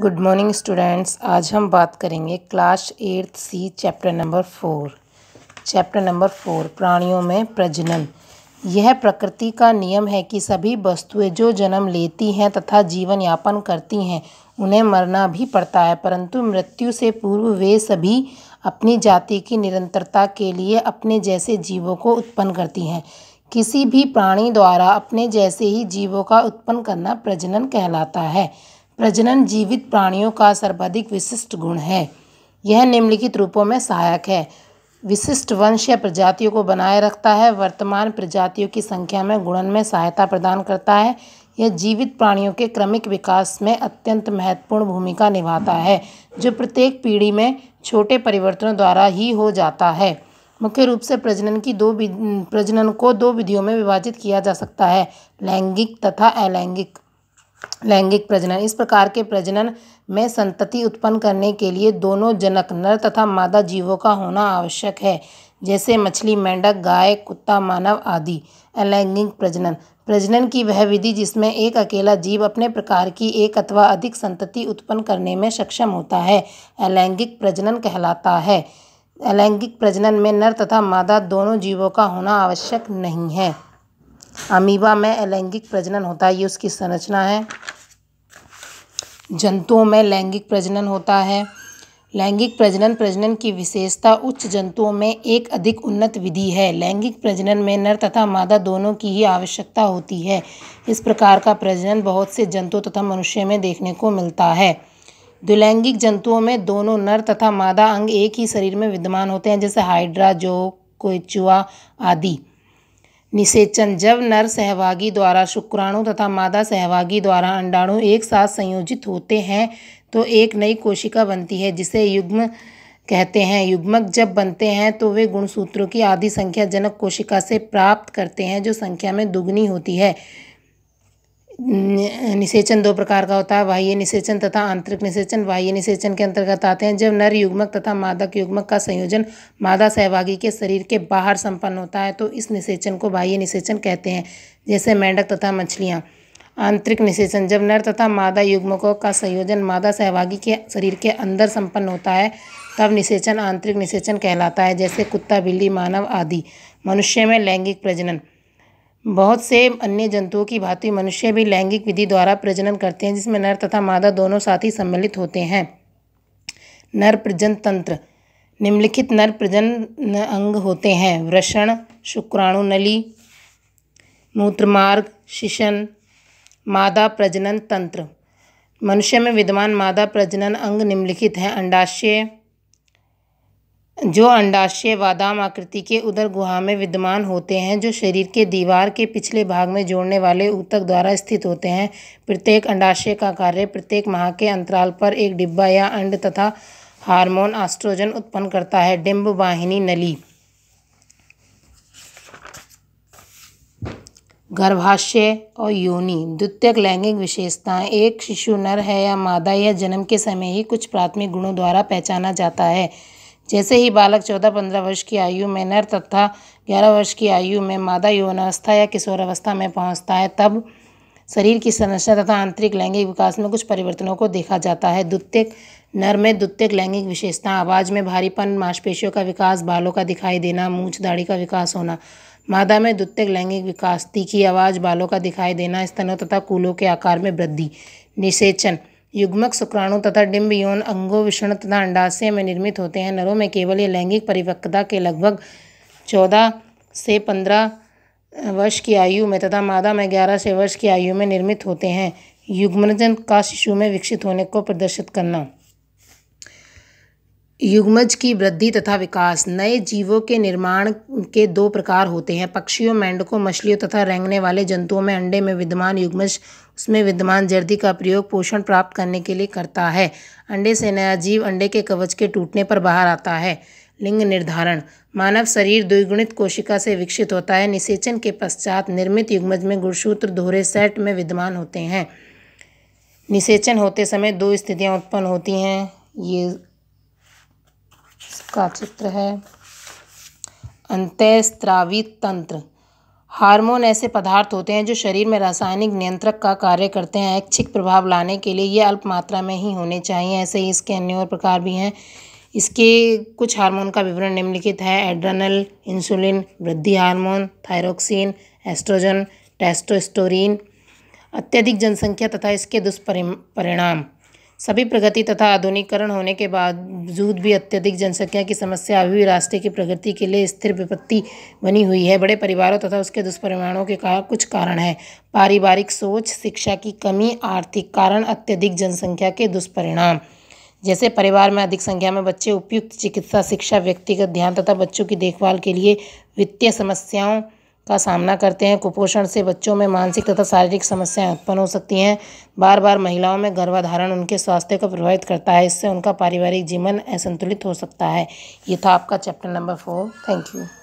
good morning students आज हम बात करेंगे class eighth C chapter number four chapter number four प्राणियों में प्रजनन यह प्रकृति का नियम है कि सभी वस्तुएं जो जन्म लेती हैं तथा जीवन यापन करती हैं उन्हें मरना भी पड़ता है परंतु मृत्यु से पूर्व वे सभी अपनी जाति की निरंतरता के लिए अपने जैसे जीवों को उत्पन्न करती हैं किसी भी प्राणी द्वारा अपने जैसे ही जीवों का उत्पन्न करना प्रजनन कहलाता है प्रजनन जीवित प्राणियों का सर्वाधिक विशिष्ट गुण है यह निम्नलिखित रूपों में सहायक है विशिष्ट वंश या प्रजातियों को बनाए रखता है वर्तमान प्रजातियों की संख्या में गुणन में सहायता प्रदान करता है यह जीवित प्राणियों के क्रमिक विकास में अत्यंत महत्वपूर्ण भूमिका निभाता है जो प्रत्येक पीढ़ी में छोटे परिवर्तनों द्वारा ही हो जाता है मुख्य रूप से प्रजनन की दो प्रजनन को दो विधियों में विभाजित किया जा सकता है लैंगिक तथा अलैंगिक लैंगिक प्रजनन इस प्रकार के प्रजनन में संतति उत्पन्न करने के लिए दोनों जनक नर तथा मादा जीवों का होना आवश्यक है जैसे मछली मेंढक गाय कुत्ता मानव आदि अलैंगिक प्रजनन प्रजनन की वह विधि जिसमें एक अकेला जीव अपने प्रकार की एक अथवा अधिक संतति उत्पन्न करने में सक्षम होता है अलैंगिक प्रजनन कहलाता है अलैंगिक प्रजनन में नर तथा मादा दोनों जीवों का होना आवश्यक नहीं है अमीबा में अलैंगिक प्रजनन होता है ये उसकी संरचना है जंतुओं में लैंगिक प्रजनन होता है लैंगिक प्रजनन प्रजनन की विशेषता उच्च जंतुओं में एक अधिक उन्नत विधि है लैंगिक प्रजनन में नर तथा मादा दोनों की ही आवश्यकता होती है इस प्रकार का प्रजनन बहुत से जंतुओं तथा मनुष्य में देखने को मिलता है द्विलैंगिक जंतुओं में दोनों नर तथा मादा अंग एक ही शरीर में विद्यमान होते हैं जैसे हाइड्रा जो कोचुआ आदि निषेचन जब नर सहभागी द्वारा शुक्राणु तथा मादा सहभागी द्वारा अंडाणु एक साथ संयोजित होते हैं तो एक नई कोशिका बनती है जिसे युग्म कहते हैं युग्मक जब बनते हैं तो वे गुणसूत्रों की आधी संख्या जनक कोशिका से प्राप्त करते हैं जो संख्या में दुगनी होती है निषेचन दो प्रकार का होता है बाह्य निषेचन तथा आंतरिक निषेचन बाह्य निषेचन के अंतर्गत आते हैं जब नर युग्मक तथा मादक युग्मक का संयोजन मादा सहभागी के शरीर के बाहर संपन्न होता है तो इस निषेचन को बाह्य निषेचन कहते हैं जैसे मेंढक तथा मछलियाँ आंतरिक निषेचन जब नर तथा मादा युग्मकों का संयोजन मादा सहभागी के शरीर के अंदर संपन्न होता है तब निषेचन आंतरिक निषेचन कहलाता है जैसे कुत्ता बिल्ली मानव आदि मनुष्य में लैंगिक प्रजनन बहुत से अन्य जंतुओं की भांति मनुष्य भी लैंगिक विधि द्वारा प्रजनन करते हैं जिसमें नर तथा मादा दोनों साथ ही सम्मिलित होते हैं नर प्रजन तंत्र निम्नलिखित नर प्रजन अंग होते हैं वृषण शुक्राणु नली मूत्रमार्ग शिशन मादा प्रजनन तंत्र मनुष्य में विद्यमान मादा प्रजनन अंग निम्नलिखित हैं अंडाशय जो अंडाशय बादाम आकृति के उदर गुहा में विद्यमान होते हैं जो शरीर के दीवार के पिछले भाग में जोड़ने वाले ऊतक द्वारा स्थित होते हैं प्रत्येक अंडाशय का कार्य प्रत्येक माह के अंतराल पर एक डिब्बा या अंड तथा हार्मोन आस्ट्रोजन उत्पन्न करता है डिम्ब वाहिनी नली गर्भाशय और योनि द्वितीयक लैंगिक विशेषताएं एक शिशु नर है या मादा या जन्म के समय ही कुछ प्राथमिक गुणों द्वारा पहचाना जाता है जैसे ही बालक चौदह पंद्रह वर्ष की आयु में नर तथा ग्यारह वर्ष की आयु में मादा यौनावस्था या किशोरावस्था में पहुँचता है तब शरीर की संरचना तथा आंतरिक लैंगिक विकास में कुछ परिवर्तनों को देखा जाता है द्वितीयक नर में द्वितीयक लैंगिक विशेषता आवाज़ में भारीपन मांसपेशियों का विकास बालों का दिखाई देना मूछ दाढ़ी का विकास होना मादा में द्वितीयक लैंगिक विकास तीखी आवाज़ बालों का दिखाई देना स्तनों तथा कूलों के आकार में वृद्धि निषेचन युग्मक शुक्राणु तथा डिम्ब यौन अंगों विषण तथा अंडाशय में निर्मित होते हैं नरों में केवल ये लैंगिक परिपक्वता के लगभग चौदह से पंद्रह वर्ष की आयु में तथा मादा में ग्यारह से वर्ष की आयु में निर्मित होते हैं युग्मजन का शिशु में विकसित होने को प्रदर्शित करना युग्मज की वृद्धि तथा विकास नए जीवों के निर्माण के दो प्रकार होते हैं पक्षियों मेंढकों मछलियों तथा रेंगने वाले जंतुओं में अंडे में विद्यमान युग्मज उसमें विद्यमान जर्दी का प्रयोग पोषण प्राप्त करने के लिए करता है अंडे से नया जीव अंडे के कवच के टूटने पर बाहर आता है लिंग निर्धारण मानव शरीर द्विगुणित कोशिका से विकसित होता है निषेचन के पश्चात निर्मित युग्मज में गुणसूत्र दोहरे सेट में विद्यमान होते हैं निषेचन होते समय दो स्थितियाँ उत्पन्न होती हैं ये इसका चित्र है अंत्यस्त्रावित तंत्र हार्मोन ऐसे पदार्थ होते हैं जो शरीर में रासायनिक नियंत्रक का कार्य करते हैं ऐच्छिक प्रभाव लाने के लिए ये अल्प मात्रा में ही होने चाहिए ऐसे ही इसके अन्य और प्रकार भी हैं इसके कुछ हार्मोन का विवरण निम्नलिखित है एड्रेनल इंसुलिन वृद्धि हार्मोन थायरोक्सिन एस्ट्रोजन टेस्टोस्टोरिन अत्यधिक जनसंख्या तथा इसके दुष्परिणाम सभी प्रगति तथा आधुनिकरण होने के बावजूद भी अत्यधिक जनसंख्या की समस्या अभी भी राष्ट्र की प्रगति के लिए स्थिर विपत्ति बनी हुई है बड़े परिवारों तथा उसके दुष्परिणामों के का कुछ कारण है पारिवारिक सोच शिक्षा की कमी आर्थिक कारण अत्यधिक जनसंख्या के दुष्परिणाम जैसे परिवार में अधिक संख्या में बच्चे उपयुक्त चिकित्सा शिक्षा व्यक्तिगत ध्यान तथा बच्चों की देखभाल के लिए वित्तीय समस्याओं का सामना करते हैं कुपोषण से बच्चों में मानसिक तथा शारीरिक समस्याएं उत्पन्न हो सकती हैं बार बार महिलाओं में गर्भाधारण उनके स्वास्थ्य को प्रभावित करता है इससे उनका पारिवारिक जीवन असंतुलित हो सकता है ये था आपका chapter number four thank you